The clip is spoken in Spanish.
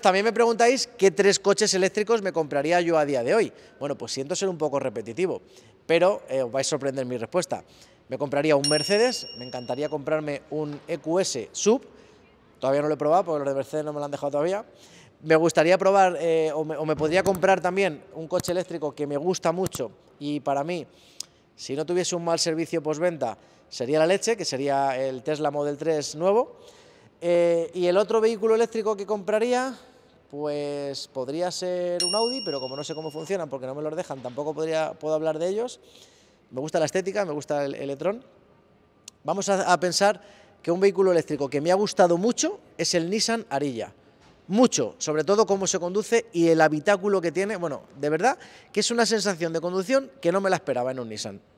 también me preguntáis qué tres coches eléctricos me compraría yo a día de hoy. Bueno, pues siento ser un poco repetitivo, pero eh, os vais a sorprender mi respuesta. Me compraría un Mercedes, me encantaría comprarme un EQS Sub, todavía no lo he probado porque los de Mercedes no me lo han dejado todavía. Me gustaría probar eh, o, me, o me podría comprar también un coche eléctrico que me gusta mucho y para mí, si no tuviese un mal servicio postventa, sería la leche, que sería el Tesla Model 3 nuevo. Eh, y el otro vehículo eléctrico que compraría, pues podría ser un Audi, pero como no sé cómo funcionan, porque no me los dejan, tampoco podría, puedo hablar de ellos. Me gusta la estética, me gusta el electrón. Vamos a, a pensar que un vehículo eléctrico que me ha gustado mucho es el Nissan Arilla mucho, sobre todo cómo se conduce y el habitáculo que tiene. Bueno, de verdad que es una sensación de conducción que no me la esperaba en un Nissan.